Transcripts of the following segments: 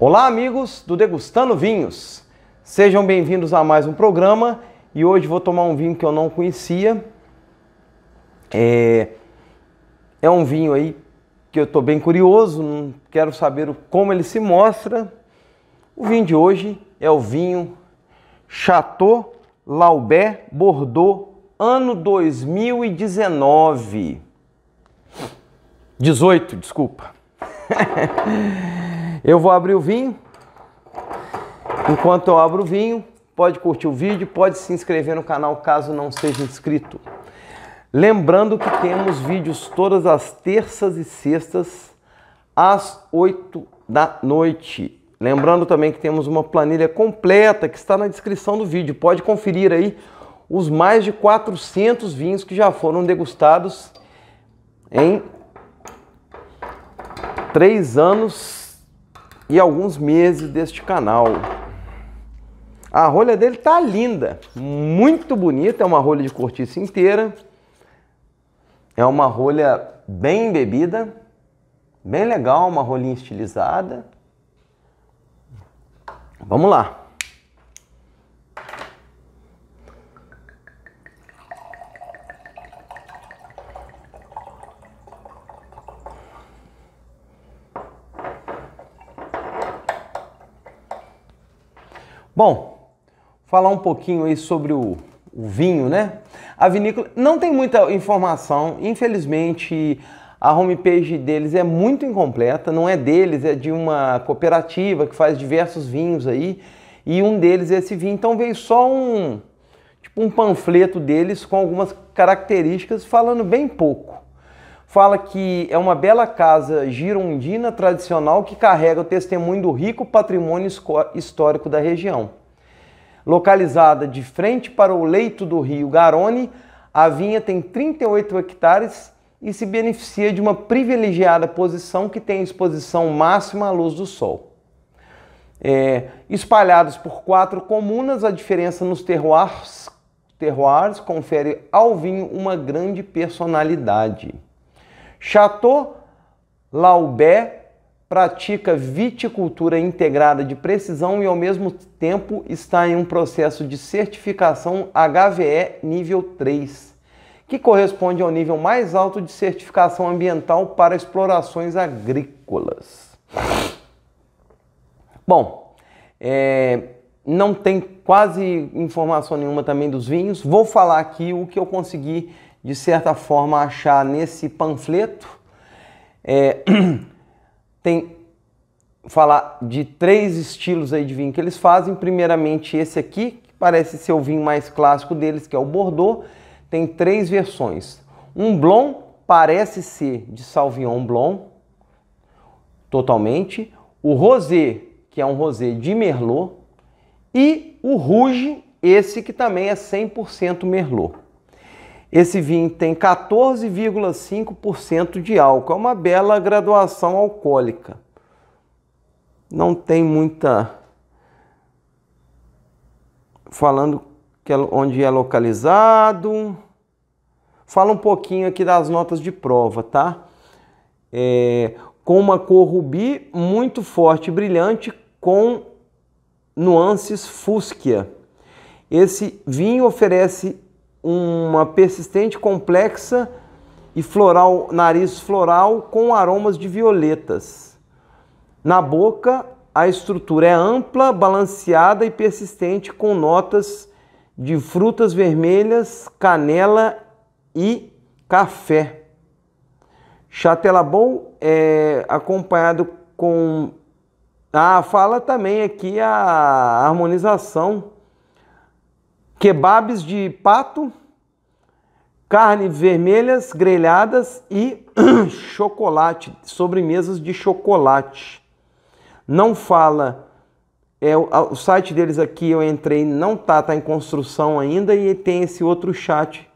Olá, amigos do Degustando Vinhos. Sejam bem-vindos a mais um programa e hoje vou tomar um vinho que eu não conhecia. É, é um vinho aí que eu estou bem curioso, quero saber como ele se mostra. O vinho de hoje é o vinho Chateau Laubé Bordeaux, ano 2019. 18, desculpa. Eu vou abrir o vinho. Enquanto eu abro o vinho, pode curtir o vídeo, pode se inscrever no canal caso não seja inscrito. Lembrando que temos vídeos todas as terças e sextas às 8 da noite. Lembrando também que temos uma planilha completa que está na descrição do vídeo. Pode conferir aí os mais de 400 vinhos que já foram degustados em três anos e alguns meses deste canal. A rolha dele tá linda, muito bonita, é uma rolha de cortiça inteira. É uma rolha bem embebida, bem legal, uma rolinha estilizada. Vamos lá. Bom, falar um pouquinho aí sobre o, o vinho, né? A vinícola não tem muita informação, infelizmente. A homepage deles é muito incompleta, não é deles, é de uma cooperativa que faz diversos vinhos aí, e um deles é esse vinho. Então veio só um, tipo um panfleto deles com algumas características falando bem pouco fala que é uma bela casa girondina tradicional que carrega o testemunho do rico patrimônio histórico da região. Localizada de frente para o leito do rio Garone, a vinha tem 38 hectares e se beneficia de uma privilegiada posição que tem exposição máxima à luz do sol. É, espalhados por quatro comunas, a diferença nos terroirs, terroirs confere ao vinho uma grande personalidade. Chateau Laubé pratica viticultura integrada de precisão e ao mesmo tempo está em um processo de certificação HVE nível 3, que corresponde ao nível mais alto de certificação ambiental para explorações agrícolas. Bom, é, não tem quase informação nenhuma também dos vinhos. Vou falar aqui o que eu consegui de certa forma, achar nesse panfleto. É, tem falar de três estilos aí de vinho que eles fazem. Primeiramente, esse aqui, que parece ser o vinho mais clássico deles, que é o Bordeaux, tem três versões. Um Blond parece ser de Sauvignon Blond, totalmente. O Rosé, que é um Rosé de Merlot. E o Rouge, esse que também é 100% Merlot. Esse vinho tem 14,5% de álcool, é uma bela graduação alcoólica. Não tem muita. Falando que é onde é localizado. Fala um pouquinho aqui das notas de prova, tá? É, com uma cor rubi muito forte e brilhante, com nuances fúsquia. Esse vinho oferece uma persistente, complexa e floral, nariz floral com aromas de violetas. Na boca, a estrutura é ampla, balanceada e persistente com notas de frutas vermelhas, canela e café. Chatelabon é acompanhado com a ah, fala também aqui a harmonização kebabs de pato, carne vermelhas grelhadas e chocolate, sobremesas de chocolate. Não fala, é, o site deles aqui eu entrei, não tá, tá em construção ainda e tem esse outro chat,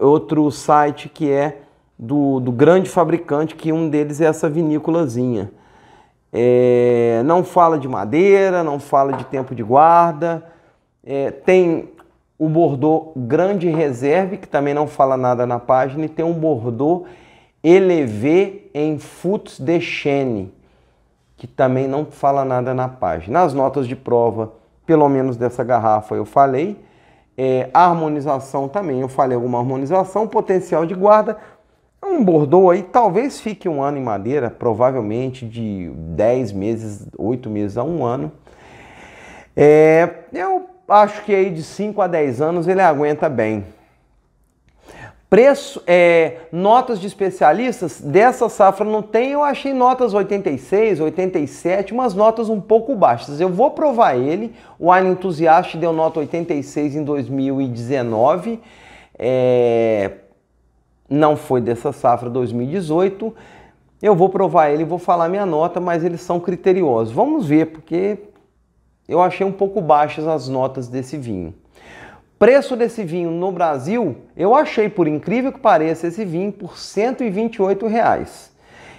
outro site que é do, do grande fabricante, que um deles é essa vinícolazinha. É, não fala de madeira, não fala de tempo de guarda, é, tem o bordô grande reserve, que também não fala nada na página, e tem um bordô elevé em futs de chene, que também não fala nada na página. Nas notas de prova, pelo menos dessa garrafa eu falei, é, harmonização também, eu falei alguma harmonização, potencial de guarda, um bordô aí talvez fique um ano em madeira, provavelmente de 10 meses, 8 meses a um ano, é, eu acho que aí de 5 a 10 anos ele aguenta bem. Preço, é, notas de especialistas dessa safra não tem, eu achei notas 86, 87, umas notas um pouco baixas. Eu vou provar ele. O Alien Entusiast deu nota 86 em 2019. É, não foi dessa safra 2018. Eu vou provar ele, vou falar minha nota, mas eles são criteriosos. Vamos ver, porque eu achei um pouco baixas as notas desse vinho. Preço desse vinho no Brasil, eu achei, por incrível que pareça, esse vinho por R$ 128. Reais.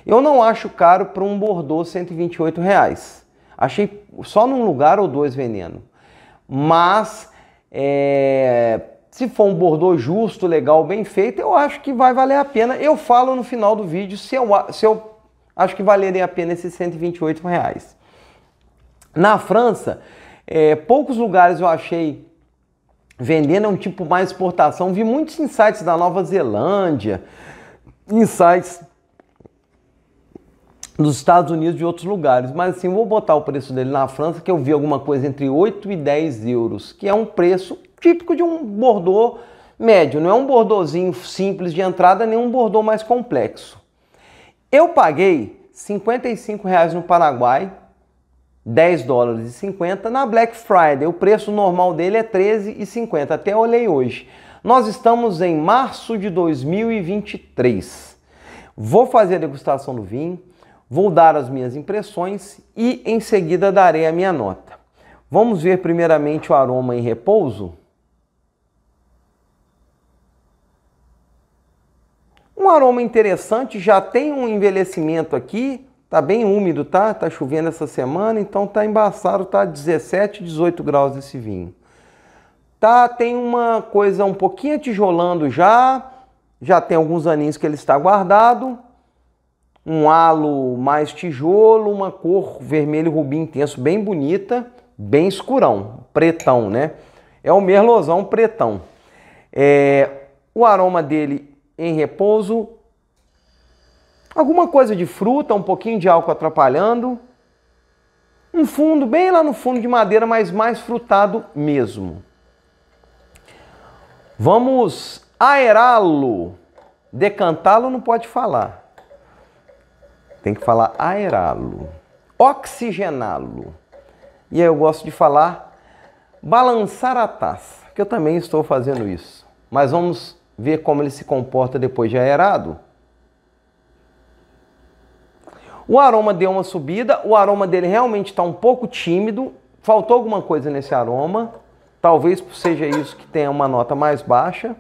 Eu não acho caro para um Bordeaux R$ 128. Reais. Achei só num lugar ou dois veneno. Mas é, se for um Bordeaux justo, legal, bem feito, eu acho que vai valer a pena. Eu falo no final do vídeo se eu, se eu acho que valeria a pena esses 128 reais. Na França, é, poucos lugares eu achei vendendo é um tipo mais exportação. Vi muitos insights da Nova Zelândia, insights dos Estados Unidos e de outros lugares, mas assim, vou botar o preço dele na França, que eu vi alguma coisa entre 8 e 10 euros, que é um preço típico de um bordô médio, não é um bordozinho simples de entrada, nem um bordô mais complexo. Eu paguei 55 reais no Paraguai, 10 dólares e 50. Na Black Friday, o preço normal dele é 13,50. Até olhei hoje. Nós estamos em março de 2023. Vou fazer a degustação do vinho, vou dar as minhas impressões e em seguida darei a minha nota. Vamos ver primeiramente o aroma em repouso? Um aroma interessante, já tem um envelhecimento aqui, Tá bem úmido, tá? Tá chovendo essa semana, então tá embaçado, tá 17, 18 graus esse vinho. Tá, tem uma coisa um pouquinho tijolando já, já tem alguns aninhos que ele está guardado. Um halo mais tijolo, uma cor vermelho rubim intenso bem bonita, bem escurão, pretão, né? É o merlosão pretão. É, o aroma dele em repouso alguma coisa de fruta, um pouquinho de álcool atrapalhando. Um fundo bem lá no fundo de madeira, mas mais frutado mesmo. Vamos aerá-lo. Decantá-lo não pode falar. Tem que falar aerá-lo. Oxigená-lo. E aí eu gosto de falar balançar a taça, que eu também estou fazendo isso. Mas vamos ver como ele se comporta depois de aerado. O aroma deu uma subida, o aroma dele realmente está um pouco tímido, faltou alguma coisa nesse aroma, talvez seja isso que tenha uma nota mais baixa.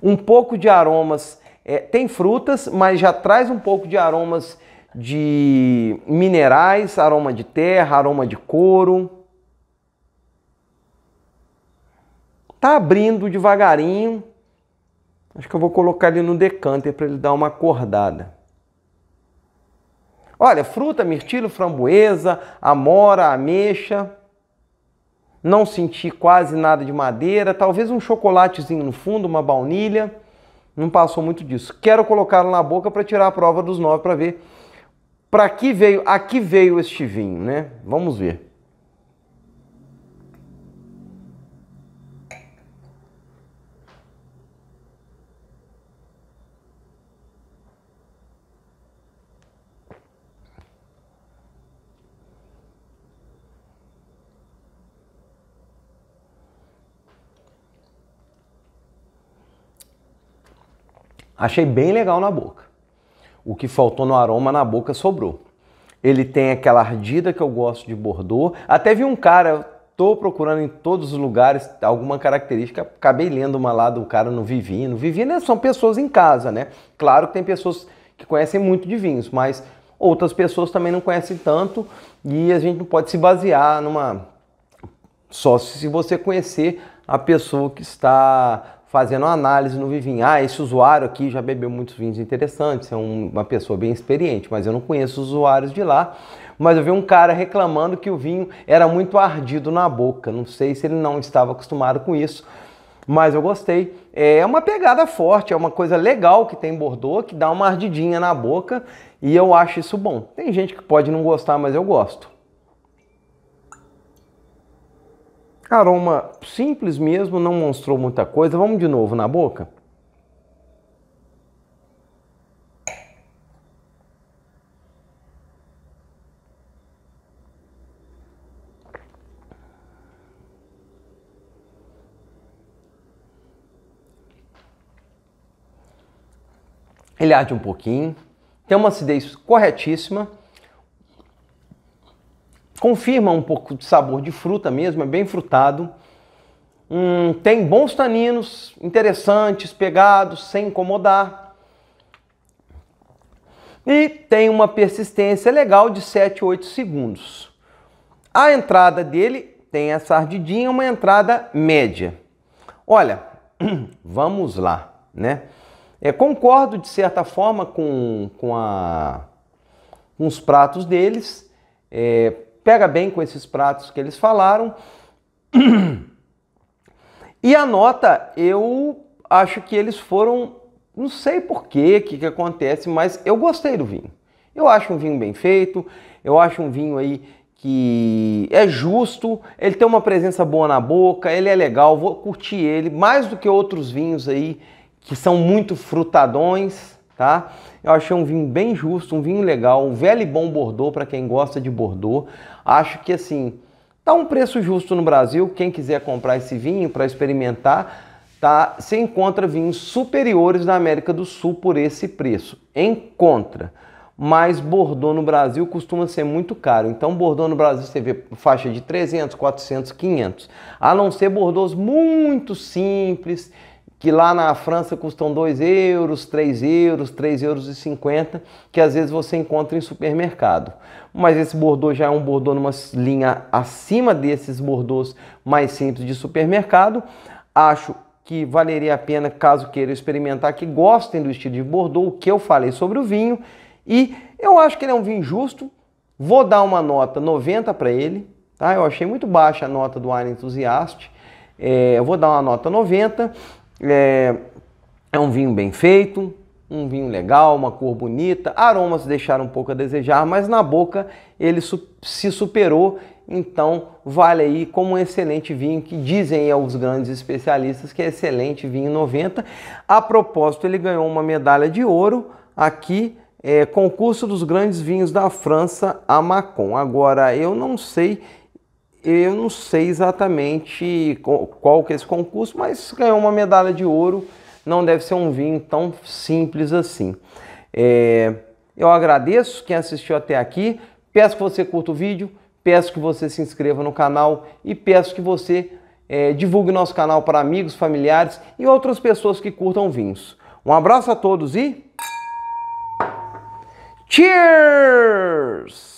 Um pouco de aromas, é, tem frutas, mas já traz um pouco de aromas de minerais, aroma de terra, aroma de couro. Tá abrindo devagarinho, Acho que eu vou colocar ele no decanter para ele dar uma acordada. Olha, fruta, mirtilo, framboesa, amora, ameixa. Não senti quase nada de madeira, talvez um chocolatezinho no fundo, uma baunilha. Não passou muito disso. Quero colocá-lo na boca para tirar a prova dos nove para ver para que veio, a que veio este vinho, né? Vamos ver. Achei bem legal na boca. O que faltou no aroma na boca sobrou. Ele tem aquela ardida que eu gosto de Bordeaux. Até vi um cara, tô procurando em todos os lugares alguma característica. Acabei lendo uma lá do cara no Vivino. Vivino é, são pessoas em casa, né? Claro que tem pessoas que conhecem muito de vinhos, mas outras pessoas também não conhecem tanto e a gente não pode se basear numa só se você conhecer a pessoa que está fazendo uma análise no vivinho. Ah, esse usuário aqui já bebeu muitos vinhos interessantes, é um, uma pessoa bem experiente, mas eu não conheço os usuários de lá. Mas eu vi um cara reclamando que o vinho era muito ardido na boca. Não sei se ele não estava acostumado com isso, mas eu gostei. É, é uma pegada forte, é uma coisa legal que tem Bordeaux, que dá uma ardidinha na boca e eu acho isso bom. Tem gente que pode não gostar, mas eu gosto. Aroma simples mesmo, não mostrou muita coisa. Vamos de novo na boca. Ele arde um pouquinho, tem uma acidez corretíssima, confirma um pouco de sabor de fruta mesmo, é bem frutado. Hum, tem bons taninos, interessantes, pegados, sem incomodar. E tem uma persistência legal de 7, 8 segundos. A entrada dele tem essa ardidinha, uma entrada média. Olha, vamos lá, né? É, concordo de certa forma com, com, a, com os pratos deles. É, pega bem com esses pratos que eles falaram. E a nota, eu acho que eles foram, não sei porquê, o que, que acontece, mas eu gostei do vinho. Eu acho um vinho bem feito, eu acho um vinho aí que é justo, ele tem uma presença boa na boca, ele é legal, vou curtir ele mais do que outros vinhos aí que são muito frutadões tá? Eu achei um vinho bem justo, um vinho legal, um velho e bom Bordeaux para quem gosta de Bordeaux. Acho que assim, tá um preço justo no Brasil, quem quiser comprar esse vinho para experimentar, tá? Você encontra vinhos superiores na América do Sul por esse preço. Encontra. Mas Bordeaux no Brasil costuma ser muito caro. Então Bordeaux no Brasil você vê faixa de 300, 400, 500. A não ser Bordeaux muito simples, que lá na França custam 2 euros, 3 euros, 3 euros e 50, que às vezes você encontra em supermercado. Mas esse Bordeaux já é um Bordeaux numa linha acima desses Bordeaux mais simples de supermercado. Acho que valeria a pena, caso queiram experimentar, que gostem do estilo de Bordeaux, o que eu falei sobre o vinho. E eu acho que ele é um vinho justo. Vou dar uma nota 90 para ele. Tá? Eu achei muito baixa a nota do Wine Enthusiast. É, eu vou dar uma nota 90 é, é um vinho bem feito, um vinho legal, uma cor bonita, aromas deixaram um pouco a desejar, mas na boca ele se superou, então vale aí como um excelente vinho que dizem aos grandes especialistas que é excelente vinho 90. A propósito, ele ganhou uma medalha de ouro aqui, é, concurso dos grandes vinhos da França, a Macon. Agora, eu não sei eu não sei exatamente qual que é esse concurso, mas ganhou uma medalha de ouro. Não deve ser um vinho tão simples assim. É, eu agradeço quem assistiu até aqui. Peço que você curta o vídeo, peço que você se inscreva no canal e peço que você é, divulgue nosso canal para amigos, familiares e outras pessoas que curtam vinhos. Um abraço a todos e. Cheers!